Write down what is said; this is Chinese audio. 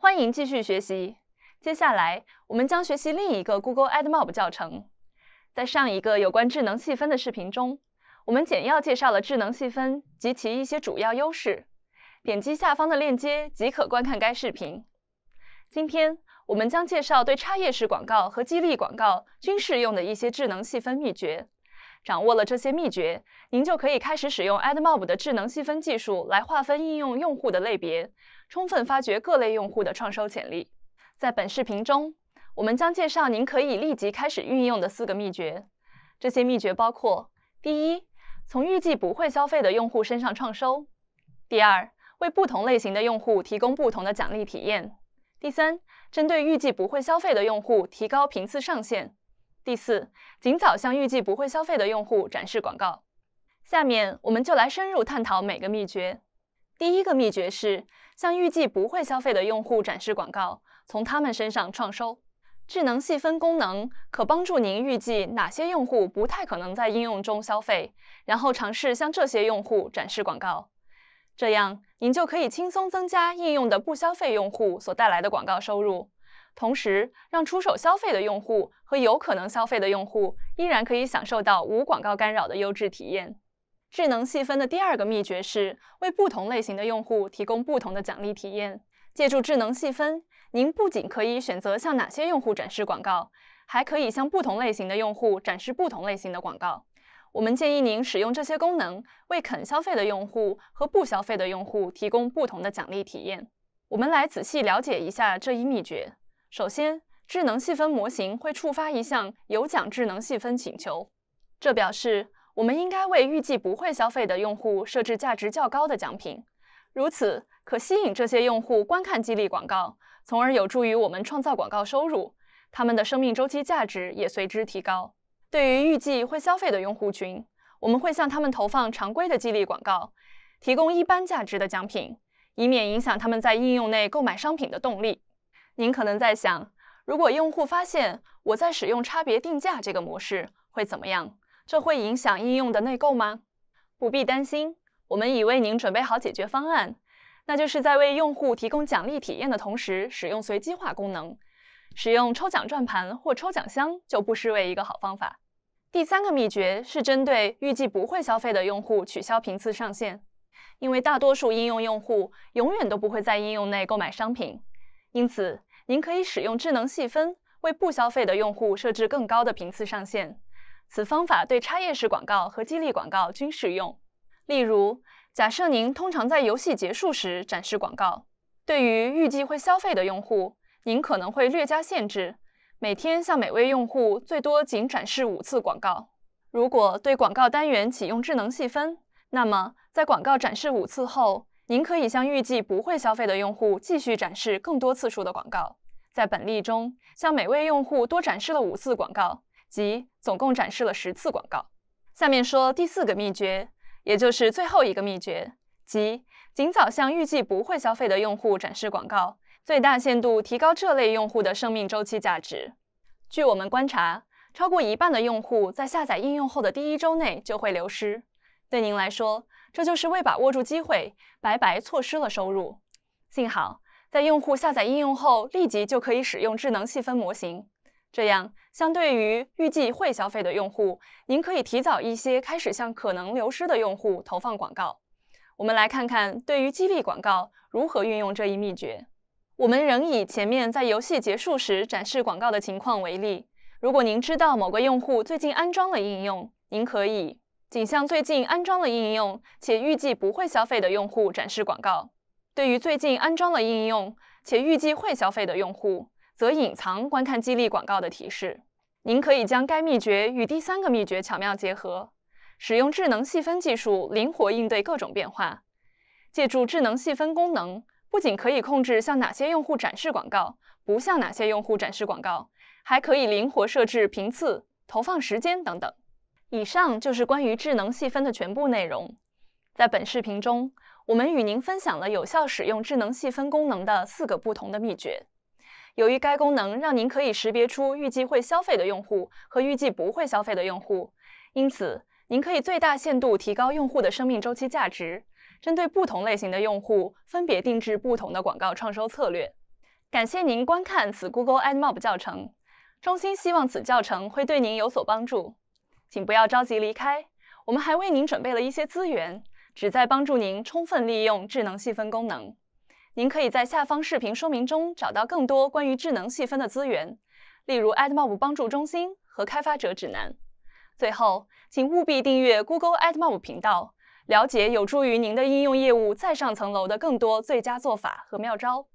欢迎继续学习。接下来，我们将学习另一个 Google AdMob 教程。在上一个有关智能细分的视频中，我们简要介绍了智能细分及其一些主要优势。点击下方的链接即可观看该视频。今天，我们将介绍对插页式广告和激励广告均适用的一些智能细分秘诀。掌握了这些秘诀，您就可以开始使用 AdMob 的智能细分技术来划分应用用户的类别，充分发掘各类用户的创收潜力。在本视频中，我们将介绍您可以立即开始运用的四个秘诀。这些秘诀包括：第一，从预计不会消费的用户身上创收；第二，为不同类型的用户提供不同的奖励体验；第三，针对预计不会消费的用户提高频次上限。第四，尽早向预计不会消费的用户展示广告。下面，我们就来深入探讨每个秘诀。第一个秘诀是，向预计不会消费的用户展示广告，从他们身上创收。智能细分功能可帮助您预计哪些用户不太可能在应用中消费，然后尝试向这些用户展示广告。这样，您就可以轻松增加应用的不消费用户所带来的广告收入。同时，让出手消费的用户和有可能消费的用户依然可以享受到无广告干扰的优质体验。智能细分的第二个秘诀是为不同类型的用户提供不同的奖励体验。借助智能细分，您不仅可以选择向哪些用户展示广告，还可以向不同类型的用户展示不同类型的广告。我们建议您使用这些功能，为肯消费的用户和不消费的用户提供不同的奖励体验。我们来仔细了解一下这一秘诀。首先，智能细分模型会触发一项有奖智能细分请求，这表示我们应该为预计不会消费的用户设置价值较高的奖品，如此可吸引这些用户观看激励广告，从而有助于我们创造广告收入，他们的生命周期价值也随之提高。对于预计会消费的用户群，我们会向他们投放常规的激励广告，提供一般价值的奖品，以免影响他们在应用内购买商品的动力。您可能在想，如果用户发现我在使用差别定价这个模式会怎么样？这会影响应用的内购吗？不必担心，我们已为您准备好解决方案，那就是在为用户提供奖励体验的同时，使用随机化功能，使用抽奖转盘或抽奖箱就不失为一个好方法。第三个秘诀是针对预计不会消费的用户取消频次上限，因为大多数应用用户永远都不会在应用内购买商品，因此。您可以使用智能细分，为不消费的用户设置更高的频次上限。此方法对插页式广告和激励广告均适用。例如，假设您通常在游戏结束时展示广告，对于预计会消费的用户，您可能会略加限制，每天向每位用户最多仅展示五次广告。如果对广告单元启用智能细分，那么在广告展示五次后，您可以向预计不会消费的用户继续展示更多次数的广告。在本例中，向每位用户多展示了五次广告，即总共展示了十次广告。下面说第四个秘诀，也就是最后一个秘诀，即尽早向预计不会消费的用户展示广告，最大限度提高这类用户的生命周期价值。据我们观察，超过一半的用户在下载应用后的第一周内就会流失。对您来说，这就是未把握住机会，白白错失了收入。幸好。在用户下载应用后，立即就可以使用智能细分模型。这样，相对于预计会消费的用户，您可以提早一些开始向可能流失的用户投放广告。我们来看看对于激励广告如何运用这一秘诀。我们仍以前面在游戏结束时展示广告的情况为例。如果您知道某个用户最近安装了应用，您可以仅向最近安装了应用且预计不会消费的用户展示广告。对于最近安装了应用且预计会消费的用户，则隐藏观看激励广告的提示。您可以将该秘诀与第三个秘诀巧妙结合，使用智能细分技术灵活应对各种变化。借助智能细分功能，不仅可以控制向哪些用户展示广告，不向哪些用户展示广告，还可以灵活设置频次、投放时间等等。以上就是关于智能细分的全部内容。在本视频中。我们与您分享了有效使用智能细分功能的四个不同的秘诀。由于该功能让您可以识别出预计会消费的用户和预计不会消费的用户，因此您可以最大限度提高用户的生命周期价值，针对不同类型的用户分别定制不同的广告创收策略。感谢您观看此 Google AdMob 教程，衷心希望此教程会对您有所帮助。请不要着急离开，我们还为您准备了一些资源。旨在帮助您充分利用智能细分功能。您可以在下方视频说明中找到更多关于智能细分的资源，例如 AdMob 帮助中心和开发者指南。最后，请务必订阅 Google AdMob 频道，了解有助于您的应用业务再上层楼的更多最佳做法和妙招。